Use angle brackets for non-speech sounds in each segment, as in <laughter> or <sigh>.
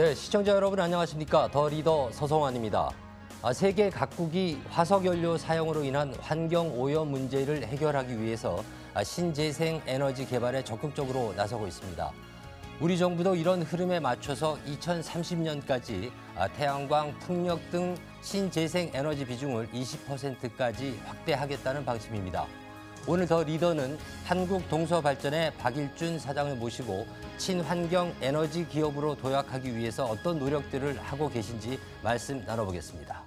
네, 시청자 여러분 안녕하십니까. 더 리더 서성환입니다. 아, 세계 각국이 화석연료 사용으로 인한 환경오염 문제를 해결하기 위해서 아, 신재생 에너지 개발에 적극적으로 나서고 있습니다. 우리 정부도 이런 흐름에 맞춰서 2030년까지 아, 태양광, 풍력 등 신재생 에너지 비중을 20%까지 확대하겠다는 방침입니다. 오늘 더 리더는 한국 동서 발전의 박일준 사장을 모시고 친환경 에너지 기업으로 도약하기 위해서 어떤 노력들을 하고 계신지 말씀 나눠보겠습니다.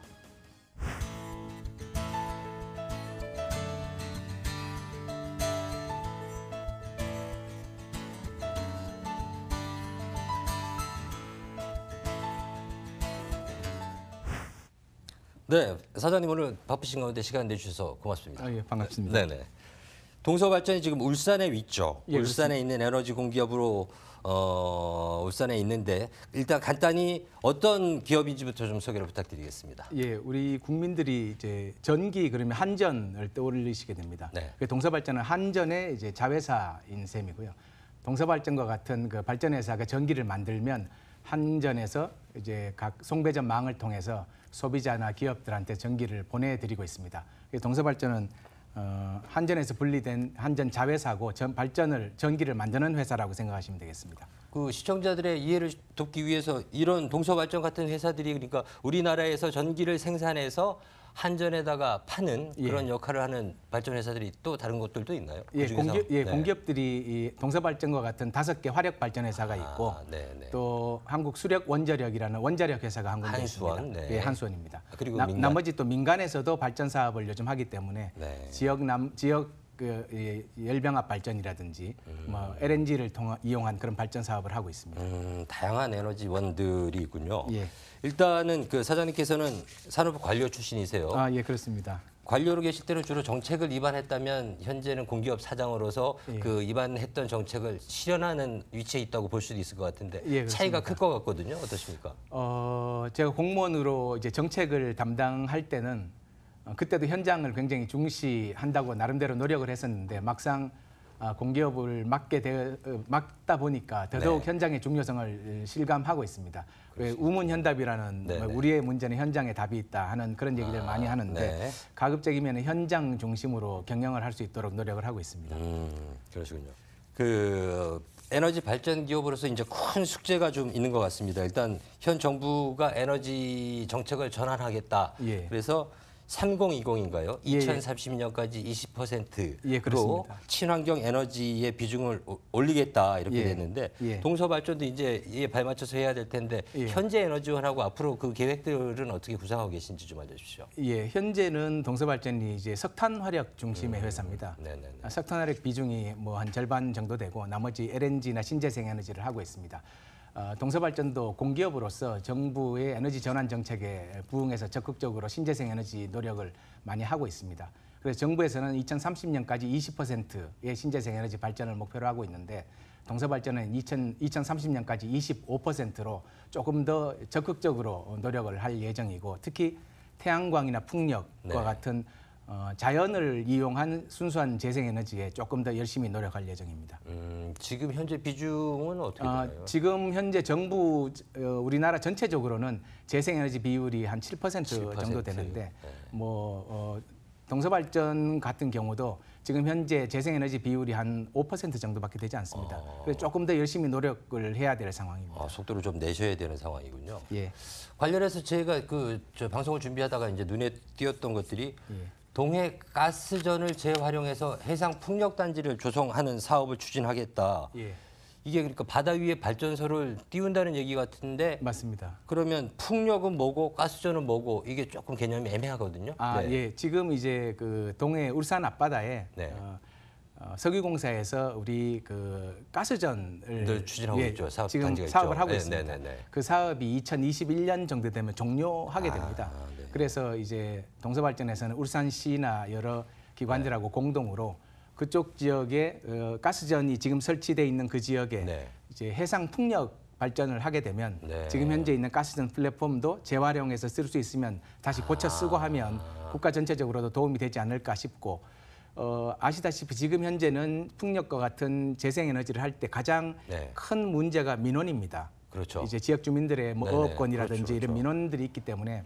네, 사장님 오늘 바쁘신 가운데 시간 내주셔서 고맙습니다. 아, 예, 반갑습니다. 네네. 동서발전이 지금 울산에 있죠. 예, 울산에 그렇습 있는 에너지 공기업으로 어, 울산에 있는데 일단 간단히 어떤 기업인지부터 좀 소개를 부탁드리겠습니다. 예, 우리 국민들이 이제 전기 그러면 한전을 떠올리시게 됩니다. 네. 그 동서발전은 한전의 이제 자회사인 셈이고요. 동서발전과 같은 그 발전회사가 그 전기를 만들면 한전에서 이제 각 송배전 망을 통해서 소비자나 기업들한테 전기를 보내드리고 있습니다. 그 동서발전은 어, 한전에서 분리된 한전 자회사고 전 발전을 전기를 만드는 회사라고 생각하시면 되겠습니다. 그 시청자들의 이해를 돕기 위해서 이런 동서발전 같은 회사들이 그러니까 우리나라에서 전기를 생산해서 한전에다가 파는 예. 그런 예. 역할을 하는 발전 회사들이 또 다른 것들도 있나요? 예, 그 공기업, 예, 네. 공기업들이 동서발전과 같은 다섯 개 화력 발전 회사가 아, 있고 아, 또 한국 수력 원자력이라는 원자력 회사가 한 군데 한수원, 있습니다. 네. 예, 한수원입니다. 아, 그리고 나, 민간... 나머지 또 민간에서도 발전 사업을 요즘 하기 때문에 네. 지역 남 지역 그 예, 열병합 발전이라든지 뭐 음. 뭐 LNG를 통한 이용한 그런 발전 사업을 하고 있습니다. 음, 다양한 에너지원들이 군요 예. 일단은 그 사장님께서는 산업 관료 출신이세요. 아, 예, 그렇습니다. 관료로 계실 때는 주로 정책을 입안했다면 현재는 공기업 사장으로서 예. 그 입안했던 정책을 실현하는 위치에 있다고 볼 수도 있을 것 같은데 예, 차이가 클 것 같거든요. 어떠십니까? 어, 제가 공무원으로 이제 정책을 담당할 때는 어, 그때도 현장을 굉장히 중시한다고 나름대로 노력을 했었는데 막상 아, 공기업을 맡게 되, 어, 맡다 보니까 더더욱 네. 현장의 중요성을 어, 실감하고 있습니다. 우문현답이라는 뭐 네네. 우리의 문제는 현장에 답이 있다 하는 그런 얘기를 아, 많이 하는데 네. 가급적이면 현장 중심으로 경영을 할 수 있도록 노력을 하고 있습니다. 음, 그러시군요. 그 에너지 발전 기업으로서 이제 큰 숙제가 좀 있는 것 같습니다. 일단 현 정부가 에너지 정책을 전환하겠다. 예. 그래서 3020인가요? 예, 예. 2030년까지 20%로 예, 그렇습 친환경 에너지의 비중을 올리겠다 이렇게 예, 됐는데 예. 동서 발전도 이제 이 발맞춰서 해야 될 텐데 예. 현재 에너지원하고 앞으로 그 계획들은 어떻게 구상하고 계신지 좀 알려주십시오. 예, 현재는 동서 발전이 이제 석탄 화력 중심의 음, 회사입니다. 네네네. 석탄 화력 비중이 뭐 한 절반 정도 되고 나머지 LNG나 신재생 에너지를 하고 있습니다. 어, 동서발전도 공기업으로서 정부의 에너지 전환 정책에 부응해서 적극적으로 신재생 에너지 노력을 많이 하고 있습니다. 그래서 정부에서는 2030년까지 20%의 신재생 에너지 발전을 목표로 하고 있는데 동서발전은 2000, 2030년까지 25%로 조금 더 적극적으로 노력을 할 예정이고 특히 태양광이나 풍력과 네. 같은 어, 자연을 이용한 순수한 재생에너지에 조금 더 열심히 노력할 예정입니다. 음, 지금 현재 비중은 어떻게 어, 되나요? 어, 지금 현재 정부 어, 우리나라 전체적으로는 재생에너지 비율이 한7% 7% 정도 되는데 네. 뭐 어, 동서발전 같은 경우도 지금 현재 재생에너지 비율이 한 5% 정도밖에 되지 않습니다. 아. 그래서 조금 더 열심히 노력을 해야 될 상황입니다. 아, 속도를 좀 내셔야 되는 상황이군요. 예. 관련해서 제가 그 방송을 준비하다가 이제 눈에 띄었던 것들이 예. 동해 가스전을 재활용해서 해상 풍력 단지를 조성하는 사업을 추진하겠다. 예. 이게 그러니까 바다 위에 발전소를 띄운다는 얘기 같은데 맞습니다. 그러면 풍력은 뭐고 가스전은 뭐고 이게 조금 개념이 애매하거든요. 아 네. 예, 지금 이제 그 동해 울산 앞바다에 네. 어, 어, 석유공사에서 우리 그 가스전을 추진하고 예, 있죠. 사업 지금 단지가 사업을 있죠. 하고 네, 있습니다. 네, 네, 네. 그 사업이 2021년 정도 되면 종료하게 아, 됩니다. 네. 그래서 이제 동서발전에서는 울산시나 여러 기관들하고 네. 공동으로 그쪽 지역에 어, 가스전이 지금 설치돼 있는 그 지역에 네. 이제 해상 풍력 발전을 하게 되면 지금 현재 있는 가스전 플랫폼도 재활용해서 쓸 수 있으면 다시 고쳐 쓰고 하면 아. 국가 전체적으로도 도움이 되지 않을까 싶고 어, 아시다시피 지금 현재는 풍력과 같은 재생에너지를 할 때 가장 네. 큰 문제가 민원입니다. 그렇죠. 이제 지역 주민들의 뭐 네, 네. 어업권이라든지 그렇죠, 그렇죠. 민원들이 있기 때문에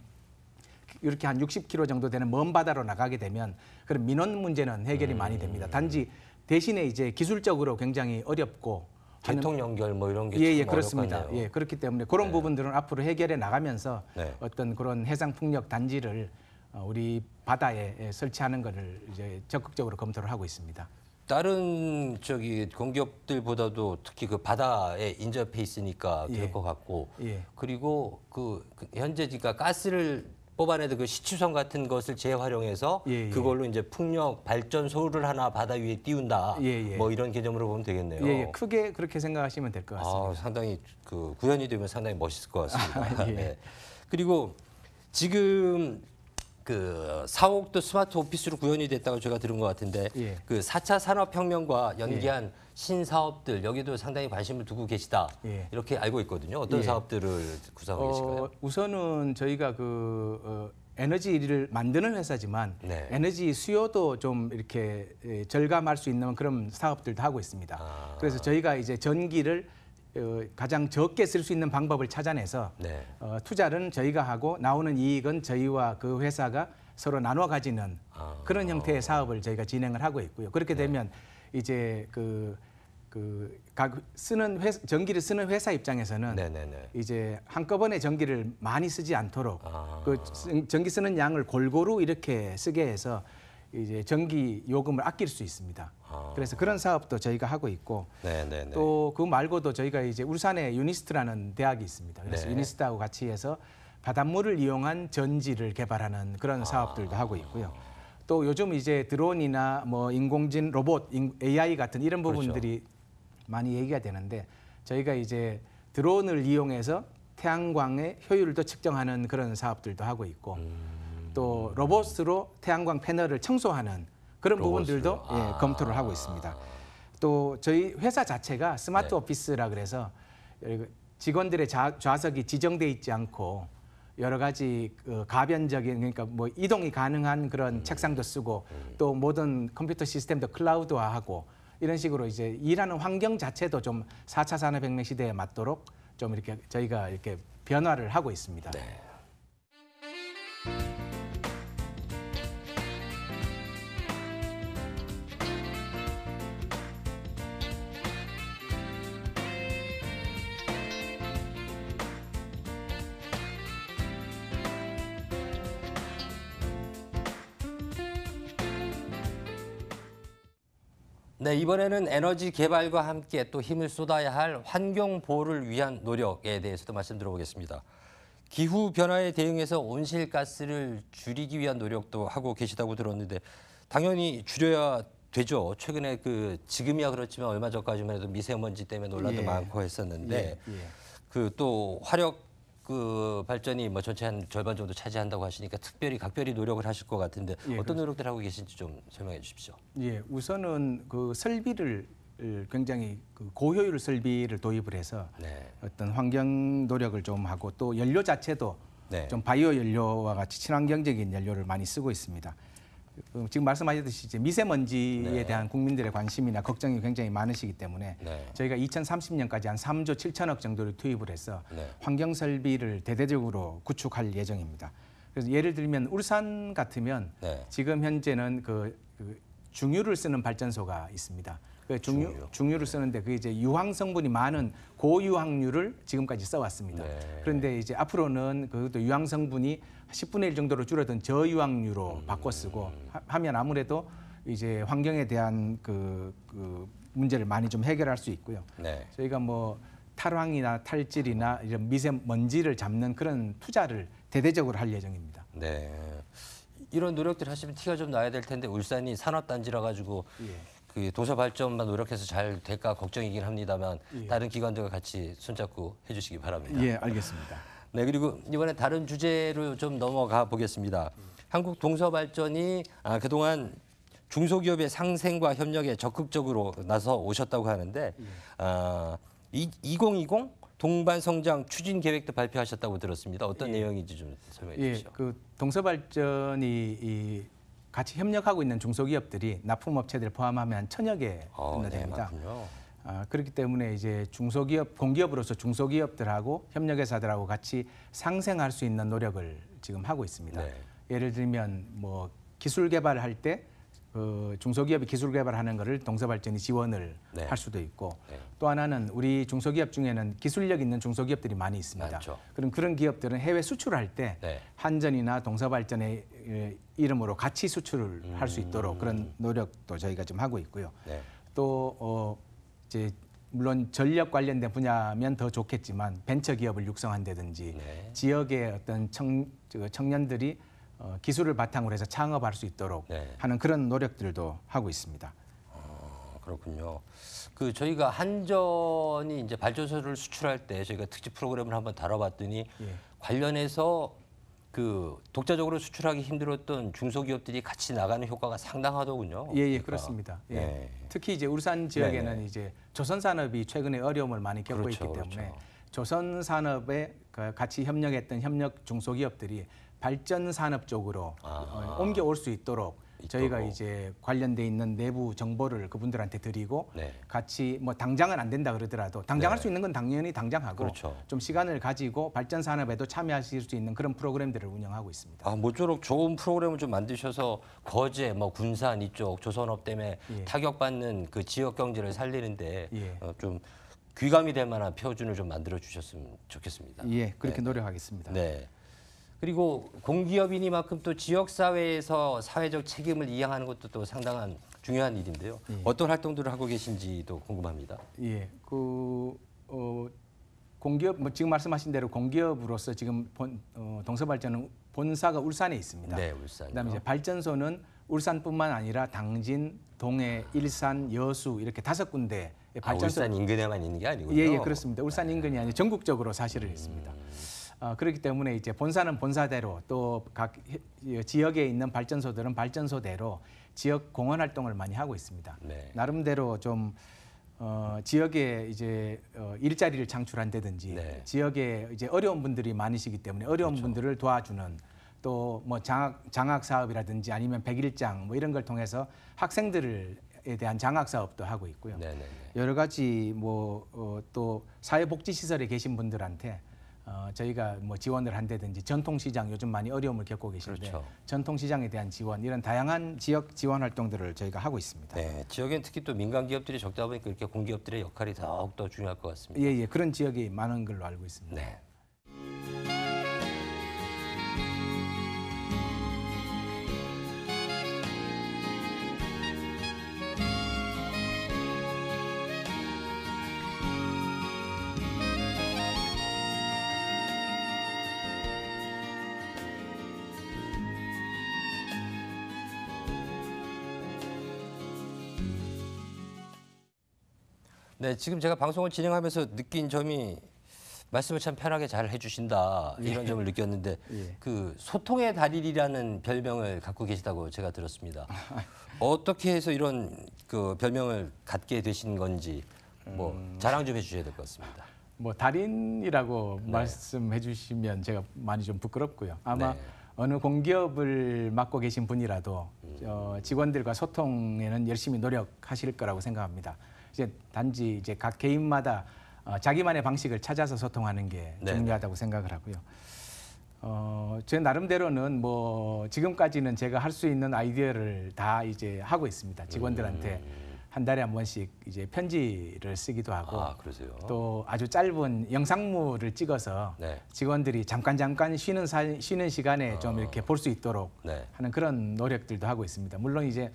이렇게 한 60km 정도 되는 먼 바다로 나가게 되면 그런 민원 문제는 해결이 음. 많이 됩니다. 단지 대신에 이제 기술적으로 굉장히 어렵고 전통 연결 뭐 이런 게 예예 예, 예 그렇습니다. 예 그렇기 때문에 그런 네. 부분들은 앞으로 해결해 나가면서 네. 어떤 그런 해상 풍력 단지를 어, 우리 바다에 예, 설치하는 것을 이제 적극적으로 검토를 하고 있습니다. 다른 저기 공기들보다도 특히 그 바다에 인접해 있으니까 될것 예. 같고 예. 그리고 그, 그 현재 지금 가스를 뽑아내도 그 시추성 같은 것을 재활용해서 예, 예. 그걸로 이제 풍력 발전 소를 하나 바다 위에 띄운다 예, 뭐 이런 개념으로 보면 되겠네요. 크게 그렇게 생각하시면 될것 아, 같습니다. 아, 상당히 그 구현이 되면 상당히 멋있을 것 같습니다. <laughs> 아, 네. 그리고 지금 그 사옥도 스마트 오피스로 구현이 됐다고 제가 들은 것 같은데 예. 그 4차 산업혁명과 연계한 예. 신사업들 여기도 상당히 관심을 두고 계시다 예. 이렇게 알고 있거든요. 어떤 예. 사업들을 구상하고 어, 계실까요? 우선은 저희가 그 어, 에너지를 만드는 회사지만 네. 에너지 수요도 좀 이렇게 예, 절감할 수 있는 그런 사업들도 하고 있습니다. 아. 그래서 저희가 이제 전기를 어, 가장 적게 쓸 수 있는 방법을 찾아내서 네. 어, 투자는 저희가 하고 나오는 이익은 저희와 그 회사가 서로 나눠 가지는 아. 그런 형태의 사업을 저희가 진행을 하고 있고요. 그렇게 네. 되면 이제 그 그각 쓰는 회 전기를 쓰는 회사 입장에서는 네네네. 이제 한꺼번에 전기를 많이 쓰지 않도록 아. 그 전기 쓰는 양을 골고루 이렇게 쓰게 해서 이제 전기 요금을 아낄 수 있습니다. 아. 그래서 그런 사업도 저희가 하고 있고 네, 네, 네. 또그 말고도 저희가 이제 울산에 유니스트라는 대학이 있습니다. 그래서 네. 유니스트하고 같이 해서 바닷물을 이용한 전지를 개발하는 그런 아. 사업들도 하고 있고요. 또 요즘 이제 드론이나 뭐 인공지능 로봇, AI 같은 이런 그렇죠. 부분들이 그렇죠. 많이 얘기가 되는데 저희가 이제 드론을 이용해서 태양광의 효율도 측정하는 그런 사업들도 하고 있고 음. 또 로봇으로 태양광 패널을 청소하는 그런 로봇을. 부분들도 예, 아. 예, 검토를 하고 있습니다. 또 저희 회사 자체가 스마트 네. 오피스라 그래서 직원들의 좌, 좌석이 지정돼 있지 않고 여러 가지 그 가변적인 그러니까 뭐 이동이 가능한 그런 음. 책상도 쓰고 음. 또 모든 컴퓨터 시스템도 클라우드화하고 이런 식으로 이제 일하는 환경 자체도 좀 4차 산업혁명 시대에 맞도록 좀 이렇게 저희가 이렇게 변화를 하고 있습니다. 네. 네, 이번에는 에너지 개발과 함께 또 힘을 쏟아야 할 환경 보호를 위한 노력에 대해서도 말씀드려보겠습니다. 기후 변화에 대응해서 온실가스를 줄이기 위한 노력도 하고 계시다고 들었는데 당연히 줄여야 되죠. 최근에 그 지금이야 그렇지만 얼마 전까지만 해도 미세먼지 때문에 논란도 예. 많고 했었는데 예. 예. 그또 화력 그 발전이 뭐 전체 한 절반 정도 차지한다고 하시니까 특별히 각별히 노력을 하실 것 같은데 예, 어떤 그렇습니다. 노력들 하고 계신지 좀 설명해 주십시오. 예, 우선은 그 설비를 굉장히 그 고효율 설비를 도입을 해서 네. 어떤 환경 노력을 좀 하고 또 연료 자체도 네. 좀 바이오 연료와 같이 친환경적인 연료를 많이 쓰고 있습니다. 음, 지금 말씀하셨듯이 이제 미세먼지에 네. 대한 국민들의 관심이나 걱정이 굉장히 많으시기 때문에 네. 저희가 2030년까지 한 3조 7천억 정도를 투입을 해서 네. 환경 설비를 대대적으로 구축할 예정입니다. 그래서 예를 들면 울산 같으면 네. 지금 현재는 그, 그 중유를 쓰는 발전소가 있습니다. 그 중류, 중류. 를 쓰는데 그게 이제 유황 성분이 많은 고유황류를 지금까지 써왔습니다. 네. 그런데 이제 앞으로는 그것도 유황 성분이 10분의 1 정도로 줄어든 저유황류로 음. 바꿔 쓰고 하, 면 아무래도 이제 환경에 대한 그, 그 문제를 많이 좀 해결할 수 있고요. 네. 저희가 뭐 탈황이나 탈질이나 이런 미세먼지를 잡는 그런 투자를 대대적으로 할 예정입니다. 네. 이런 노력들 하시면 티가 좀 나야 될 텐데 울산이 산업단지라 가지고 예. 그 도서 발전만 노력해서 잘 될까 걱정이긴 합니다만 예. 다른 기관들과 같이 손잡고 해주시기 바랍니다. 예, 알겠습니다. 네, 그리고 이번에 다른 주제로 좀 넘어가 보겠습니다. 한국 동서 발전이 아, 그동안 중소기업의 상생과 협력에 적극적으로 나서 오셨다고 하는데 예. 아, 이, 2020 동반 성장 추진 계획도 발표하셨다고 들었습니다. 어떤 예. 내용인지 좀 설명해 예, 주시죠. 그 동서 발전이 이 같이 협력하고 있는 중소기업들이 납품업체들 포함하면 천여 개 정도 아, 됩니다. 네, 아, 그렇기 때문에 이제 중소기업 공기업으로서 중소기업들하고 협력회사들하고 같이 상생할 수 있는 노력을 지금 하고 있습니다. 네. 예를 들면 뭐 기술 개발할때 그 중소기업이 기술 개발하는 것을 동서발전이 지원을 네. 할 수도 있고 네. 또 하나는 우리 중소기업 중에는 기술력 있는 중소기업들이 많이 있습니다. 많죠. 그럼 그런 기업들은 해외 수출할 때 네. 한전이나 동서발전의 이름으로 같이 수출을 음. 할수 있도록 그런 노력도 저희가 좀 하고 있고요. 네. 또 어, 이제 물론 전력 관련된 분야면 더 좋겠지만 벤처 기업을 육성한다든지 네. 지역의 어떤 청, 청년들이 어, 기술을 바탕으로 해서 창업할 수 있도록 네. 하는 그런 노력들도 하고 있습니다. 어, 그렇군요. 그 저희가 한전이 이제 발전소를 수출할 때 저희가 특집 프로그램을 한번 다뤄봤더니 예. 관련해서 그 독자적으로 수출하기 힘들었던 중소기업들이 같이 나가는 효과가 상당하더군요. 예, 예, 그러니까. 그렇습니다. 예. 네. 특히 이제 울산 지역에는 네네. 이제 조선 산업이 최근에 어려움을 많이 겪고 그렇죠, 있기 때문에 그렇죠. 조선 산업에 그 같이 협력했던 협력 중소기업들이 발전 산업 쪽으로 아. 옮겨올 수 있도록 저희가 이제 관련돼 있는 내부 정보를 그분들한테 드리고 네. 같이 뭐 당장은 안 된다 그러더라도 당장 네. 할수 있는 건 당연히 당장 하고 그렇죠. 좀 시간을 가지고 발전 산업에도 참여하실 수 있는 그런 프로그램들을 운영하고 있습니다. 아 모쪼록 좋은 프로그램을 좀 만드셔서 거제 뭐 군산 이쪽 조선업 때문에 예. 타격받는 그 지역 경제를 살리는데 예. 어, 좀 귀감이 될 만한 표준을 좀 만들어 주셨으면 좋겠습니다. 예, 그렇게 네. 노력하겠습니다. 네. 그리고 공기업이니만큼 또 지역사회에서 사회적 책임을 이양하는 것도 또 상당한 중요한 일인데요. 예. 어떤 활동들을 하고 계신지도 궁금합니다. 예, 그 어, 공기업 뭐 지금 말씀하신 대로 공기업으로서 지금 본, 어, 동서발전은 본사가 울산에 있습니다. 네, 울산. 그다음에 이제 발전소는 울산뿐만 아니라 당진, 동해, 일산, 여수 이렇게 다섯 군데 아, 발전소 아, 울산 인근에만 있는 게 아니고요. 예, 예, 그렇습니다. 울산 네. 인근이 아니라 전국적으로 사실을 음... 있습니다. 어, 그렇기 때문에 이제 본사는 본사대로 또 각 지역에 있는 발전소들은 발전소대로 지역 공헌 활동을 많이 하고 있습니다. 네. 나름대로 좀 어, 지역에 이제 어, 일자리를 창출한다든지 네. 지역에 이제 어려운 분들이 많으시기 때문에 어려운 그렇죠. 분들을 도와주는 또 뭐 장학, 장학 사업이라든지 아니면 백일장 뭐 이런 걸 통해서 학생들을 에 대한 장학 사업도 하고 있고요. 네네네. 네, 네. 여러 가지 뭐또 어, 사회복지 시설에 계신 분들한테 어, 저희가 뭐 지원을 한다든지 전통시장 요즘 많이 어려움을 겪고 계신데 그렇죠. 전통시장에 대한 지원 이런 다양한 지역 지원 활동들을 저희가 하고 있습니다. 네, 지역엔 특히 또 민간 기업들이 적다 보니까 이렇게 공기업들의 역할이 더욱더 중요할 것 같습니다. 예, 예, 그런 지역이 많은 걸로 알고 있습니다. 네. 네, 지금 제가 방송을 진행하면서 느낀 점이 말씀을 참 편하게 잘 해주신다 예. 이런 예. 점을 느꼈는데 <laughs> 예. 그 소통의 달인이라는 별명을 갖고 계시다고 제가 들었습니다. <laughs> 어떻게 해서 이런 그 별명을 갖게 되신 건지 뭐 음. 자랑 좀 해주셔야 될 것 같습니다. 뭐 달인이라고 네. 말씀해주시면 제가 많이 좀 부끄럽고요. 아마 네. 어느 공기업을 맡고 계신 분이라도 음. 어, 직원들과 소통에는 열심히 노력하실 거라고 생각합니다. 이제 단지 이제 각 개인마다 어, 자기만의 방식을 찾아서 소통하는 게 네네. 중요하다고 생각을 하고요. 어, 제 나름대로는 뭐 지금까지는 제가 할 수 있는 아이디어를 다 이제 하고 있습니다. 직원들한테 음. 한 달에 한 번씩 이제 편지를 쓰기도 하고 아, 또 아주 짧은 영상물을 찍어서 네. 직원들이 잠깐 잠깐 쉬는 사, 쉬는 시간에 어. 좀 이렇게 볼 수 있도록 네. 하는 그런 노력들도 하고 있습니다. 물론 이제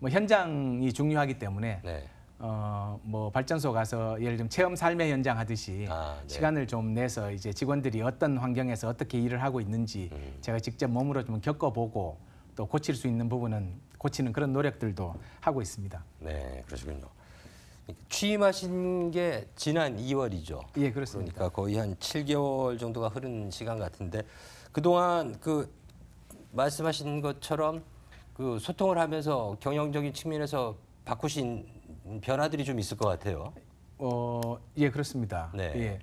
뭐 현장이 중요하기 때문에 네. 어, 뭐 발전소 가서 예를 들면 체험 삶의 현장 하듯이 아, 네. 시간을 좀 내서 이제 직원들이 어떤 환경에서 어떻게 일을 하고 있는지 음. 제가 직접 몸으로 좀 겪어보고 또 고칠 수 있는 부분은 고치는 그런 노력들도 하고 있습니다. 네, 그러시군요. 그러니까 취임하신 게 지난 2월이죠. 예, 그렇습니다. 그러니까 거의 한 7개월 정도가 흐른 시간 같은데 그동안 그 말씀하신 것처럼 그 소통을 하면서 경영적인 측면에서 바꾸신 음, 변화들이 좀 있을 것 같아요. 어, 예, 그렇습니다. 네. 예.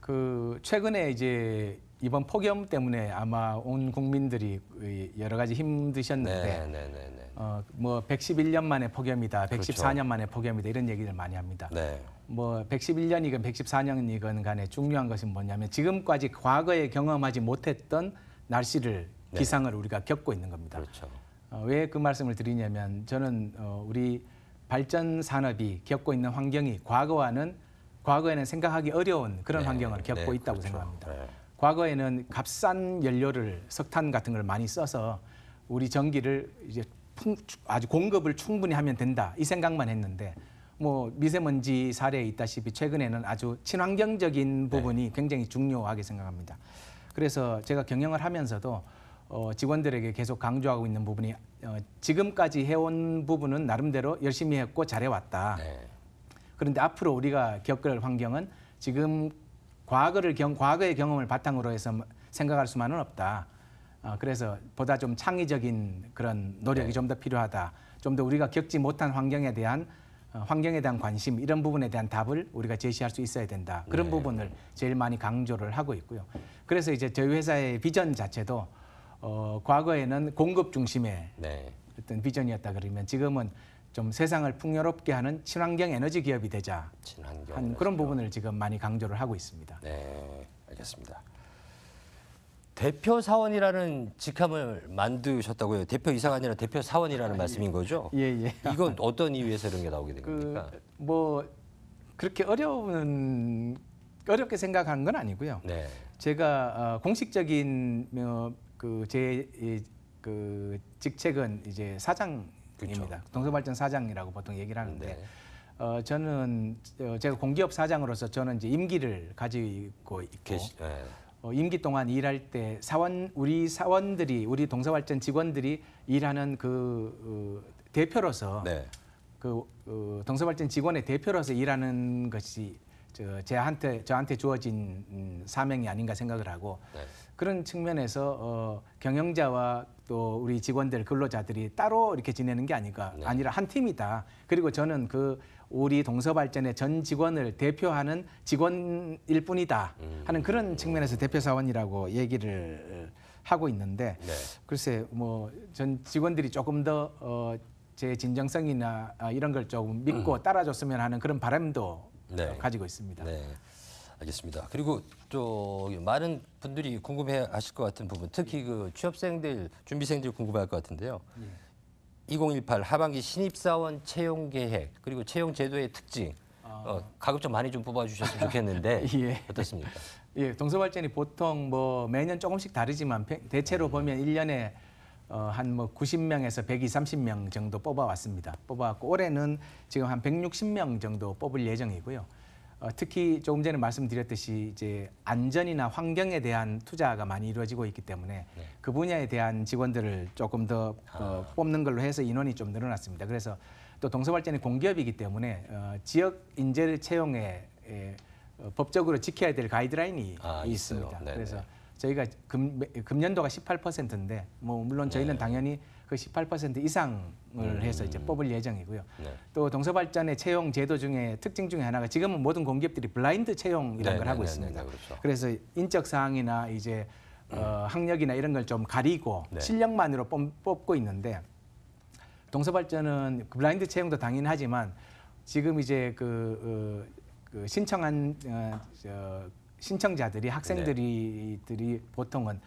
그 최근에 이제 이번 폭염 때문에 아마 온 국민들이 그 여러 가지 힘드셨는데 네, 네, 네, 네. 어, 뭐 111년 만에 폭염이다, 114년 그렇죠. 만에 폭염이다 이런 얘기를 많이 합니다. 네. 뭐 111년이건 114년이건 간에 중요한 것은 뭐냐면 지금까지 과거에 경험하지 못했던 날씨를 네. 기상을 우리가 겪고 있는 겁니다. 그렇죠. 어, 왜그 말씀을 드리냐면 저는 어, 우리 발전 산업이 겪고 있는 환경이 과거와는 과거에는 생각하기 어려운 그런 네, 환경을 겪고 네, 있다고 그렇죠. 생각합니다. 네. 과거에는 값싼 연료를 석탄 같은 걸 많이 써서 우리 전기를 이제 풍, 아주 공급을 충분히 하면 된다 이 생각만 했는데 뭐 미세먼지 사례에 있다시피 최근에는 아주 친환경적인 네. 부분이 굉장히 중요하게 생각합니다. 그래서 제가 경영을 하면서도 어, 직원들에게 계속 강조하고 있는 부분이 어, 지금까지 해온 부분은 나름대로 열심히 했고 잘해왔다. 네. 그런데 앞으로 우리가 겪을 환경은 지금 과거를 경, 과거의 경험을 바탕으로 해서 뭐 생각할 수만은 없다. 어, 그래서 보다 좀 창의적인 그런 노력이 네. 좀더 필요하다. 좀 더 우리가 겪지 못한 환경에 대한 어, 환경에 대한 관심 이런 부분에 대한 답을 우리가 제시할 수 있어야 된다. 그런 네. 부분을 제일 많이 강조를 하고 있고요. 그래서 이제 저희 회사의 비전 자체도 어, 과거에는 공급 중심의 네. 어떤 비전이었다 그러면 지금은 좀 세상을 풍요롭게 하는 친환경 에너지 기업이 되자 친환경 한 그런 부분을 지금 많이 강조를 하고 있습니다. 네, 알겠습니다. 대표 사원이라는 직함을 만드셨다고요. 대표 이사가 아니라 대표 사원이라는 아, 예. 말씀인 거죠? 예, 예. 이건 어떤 이유에서 이런 게 나오게 된 그 겁니까? 뭐 그렇게 어려운 어렵게 생각한 건 아니고요. 네. 제가 어, 공식적인 어, 그제그 그 직책은 이제 사장입니다. 동서발전 사장이라고 보통 얘기를 하는데 네. 어, 저는 어, 제가 공기업 사장으로서 저는 이제 임기를 가지고 있고 계시, 네. 어, 임기 동안 일할 때 사원 우리 사원들이 우리 동서발전 직원들이 일하는 그 어, 대표로서 네. 그 어, 동서발전 직원의 대표로서 일하는 것이 저 제한테 저한테 주어진 음, 사명이 아닌가 생각을 하고 네. 그런 측면에서 어, 경영자와 또 우리 직원들 근로자들이 따로 이렇게 지내는 게 아니가 네. 아니라 한 팀이다. 그리고 저는 그 우리 동서발전의 전 직원을 대표하는 직원일 뿐이다 음. 하는 그런 측면에서 대표 사원이라고 얘기를 하고 있는데 네. 글쎄 뭐 전 직원들이 조금 더 어, 제 진정성이나 아, 이런 걸 조금 믿고 음. 따라줬으면 하는 그런 바람도 네. 어, 가지고 있습니다. 네. 알겠습니다. 그리고 또 많은 분들이 궁금해 하실 것 같은 부분, 특히 그 취업생들, 준비생들 궁금할 것 같은데요. 2018 예. 하반기 신입사원 채용 계획, 그리고 채용 제도의 특징, 아. 어, 가급 적 많이 좀 뽑아주셨으면 <laughs> 좋겠는데 예. 어떻습니까? 예, 동서발전이 보통 뭐 매년 조금씩 다르지만 대체로 네. 보면 일년에 어, 한뭐 90명에서 100, 30명 정도 뽑아왔습니다. 뽑아왔고 올해는 지금 한 160명 정도 뽑을 예정이고요. 어, 특히 조금 전에 말씀드렸듯이 이제 안전이나 환경에 대한 투자가 많이 이루어지고 있기 때문에 네. 그 분야에 대한 직원들을 조금 더 어, 아. 어, 뽑는 걸로 해서 인원이 좀 늘어났습니다. 그래서 또 동서발전이 공기업이기 때문에 어, 지역 인재를 채용에 에, 어, 법적으로 지켜야 될 가이드라인이 아, 있습니다. 그래서 저희가 금, 금년도가 18%인데 뭐 물론 저희는 네. 당연히 그 18% 이상을 음. 해서 이제 뽑을 예정이고요. 네. 또 동서발전의 채용 제도 중에 특징 중에 하나가 지금은 모든 공기업들이 블라인드 채용이라는 네, 걸 네, 하고 네, 있습니다. 그렇죠. 그래서 인적 사항이나 이제 어, 음. 학력이나 이런 걸 좀 가리고 실력만으로 뽑, 고 있는데 동서발전은 그 블라인드 채용도 당연하지만 지금 이제 그, 그, 그 신청한 어, 저, 신청자들이 네. 학생들이 들이 보통은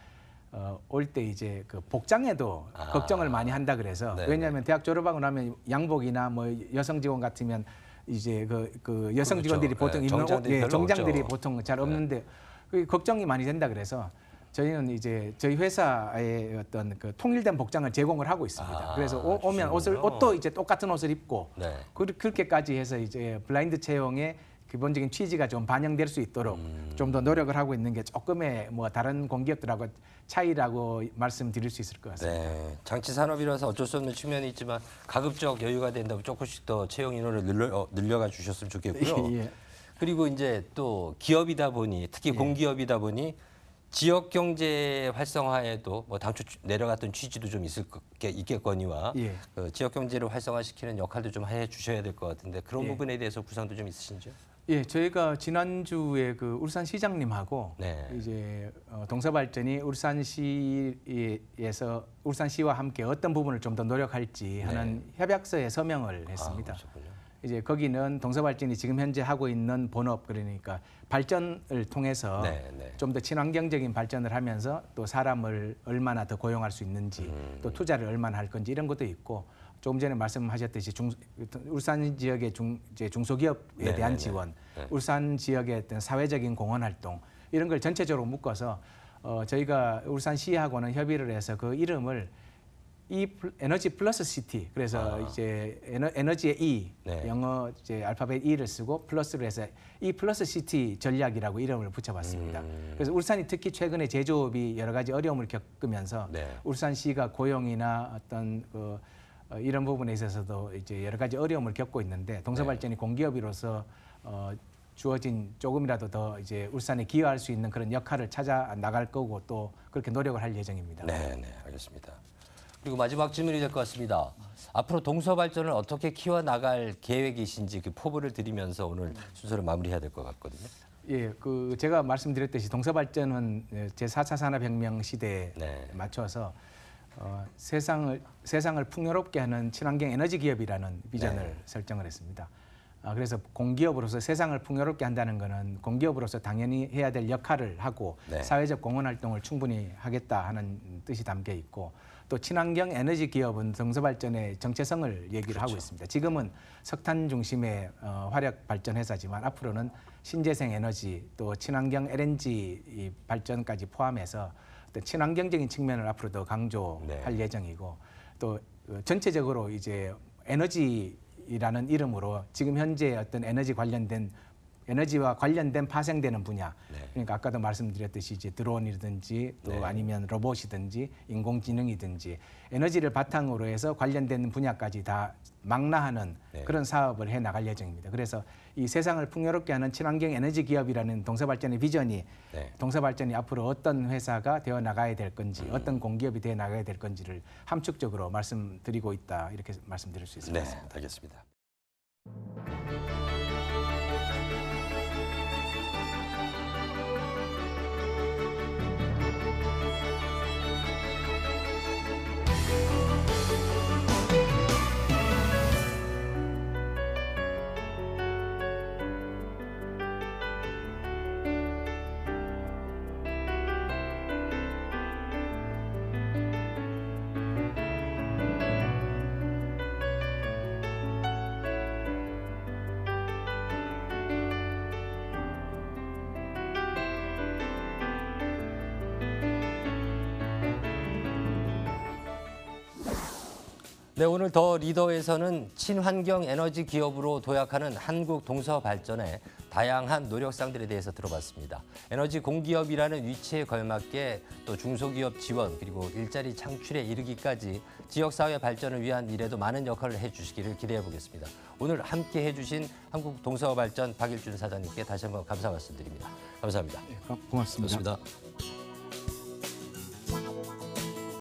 어, 올 때 이제 그 복장에도 아. 걱정을 많이 한다 그래서 네, 네 왜냐하면 대학 졸업하고 나면 양복이나 뭐 여성 직원 같으면 이제 그, 그 여성 그렇죠. 직원들이 그렇죠. 보통 네, 입는 예, 정장들이, 예, 정장들이 보통 잘 없는데 네. 걱정이 많이 된다 그래서 저희는 이제 저희 회사의 어떤 그 통일된 복장을 제공을 하고 있습니다. 아, 그래서 오, 면 옷을 옷도 이제 똑같은 옷을 입고 네. 그렇게까지 해서 이제 블라인드 채용에 기본적인 취지가 좀 반영될 수 있도록 음. 좀더 노력을 하고 있는 게 조금의 뭐 다른 공기업들하고 차이라고 말씀드릴 수 있을 것 같습니다. 네, 장치 산업이라서 어쩔 수 없는 측면이 있지만 가급적 여유가 된다면 조금씩 더 채용 인원을 늘려, 어, 늘려가 주셨으면 좋겠고요. <laughs> 예. 그리고 이제 또 기업이다 보니 특히 예. 공기업이다 보니 지역 경제 활성화에도 뭐 당초 내려갔던 취지도 좀 있을 게 있겠거니와 예. 그 지역 경제를 활성화시키는 역할도 좀 해 주셔야 될 것 같은데 그런 예. 부분에 대해서 구상도 좀 있으신지요? 예, 저희가 지난주에 그 울산 시장님하고 네. 이제 어, 동서발전이 울산시에서 울산시와 함께 어떤 부분을 좀 더 노력할지 하는 네. 협약서에 서명을 아, 했습니다. 아, 이제 거기는 동서발전이 지금 현재 하고 있는 본업 그러니까 발전을 통해서 네, 네. 좀더 친환경적인 발전을 하면서 또 사람을 얼마나 더 고용할 수 있는지 음. 또 투자를 얼마나 할 건지 이런 것도 있고 조금 전에 말씀하셨듯이 중, 울산 지역의 중, 이제 중소기업에 네, 대한 네, 네. 지원, 네. 울산 지역의 어떤 사회적인 공헌 활동 이런 걸 전체적으로 묶어서 어, 저희가 울산시하고는 협의를 해서 그 이름을 이 에너지 플러스 시티 그래서 아. 이제 에너, 지의 E 네. 영어 이제 알파벳 E를 쓰고 플러스를 해서 이 플러스 시티 전략이라고 이름을 붙여봤습니다. 음. 그래서 울산이 특히 최근에 제조업이 여러 가지 어려움을 겪으면서 네. 울산시가 고용이나 어떤 그 어, 이런 부분에 있어서도 이제 여러 가지 어려움을 겪고 있는데 동서발전이 네. 공기업으로서 어, 주어진 조금이라도 더 이제 울산에 기여할 수 있는 그런 역할을 찾아 나갈 거고 또 그렇게 노력을 할 예정입니다. 네, 네, 알겠습니다. 그리고 마지막 질문이 될 것 같습니다. 앞으로 동서 발전을 어떻게 키워 나갈 계획이신지 그 포부를 드리면서 오늘 순서를 마무리해야 될 것 같거든요. 예, 그 제가 말씀드렸듯이 동서 발전은 네, 제 4차 산업혁명 시대에 네. 맞춰서 어, 세상을 세상을 풍요롭게 하는 친환경 에너지 기업이라는 비전을 네. 설정을 했습니다. 아, 그래서 공기업으로서 세상을 풍요롭게 한다는 것은 공기업으로서 당연히 해야 될 역할을 하고 네. 사회적 공헌 활동을 충분히 하겠다 하는 뜻이 담겨 있고 또 친환경 에너지 기업은 정서 발전의 정체성을 얘기를 그렇죠. 하고 있습니다. 지금은 석탄 중심의 어, 화력 발전 회사지만 앞으로는 신재생 에너지 또 친환경 LNG 발전까지 포함해서 또 친환경적인 측면을 앞으로 더 강조할 네. 예정이고 또 어, 전체적으로 이제 에너지라는 이름으로 지금 현재 어떤 에너지 관련된 에너지와 관련된 파생되는 분야. 네. 그러니까 아까도 말씀드렸듯이 이제 드론이든지 또 네. 아니면 로봇이든지 인공지능이든지 에너지를 바탕으로 해서 관련된 분야까지 다 망라하는 네. 그런 사업을 해 나갈 예정입니다. 그래서 이 세상을 풍요롭게 하는 친환경 에너지 기업이라는 동서발전의 비전이 네. 동서발전이 앞으로 어떤 회사가 되어 나가야 될 건지 음. 어떤 공기업이 되어 나가야 될 건지를 함축적으로 말씀드리고 있다 이렇게 말씀드릴 수있습니다 네, 알겠습니다. 네, 오늘 더 리더에서는 친환경 에너지 기업으로 도약하는 한국 동서 발전에 다양한 노력상들에 대해서 들어봤습니다. 에너지 공기업이라는 위치에 걸맞게 또 중소기업 지원 그리고 일자리 창출에 이르기까지 지역사회 발전을 위한 일에도 많은 역할을 해주시기를 기대해 보겠습니다. 오늘 함께 해주신 한국 동서 발전 박일준 사장님께 다시 한번 감사 말씀드립니다. 감사합니다. 네, 고맙습니다. 좋습니다.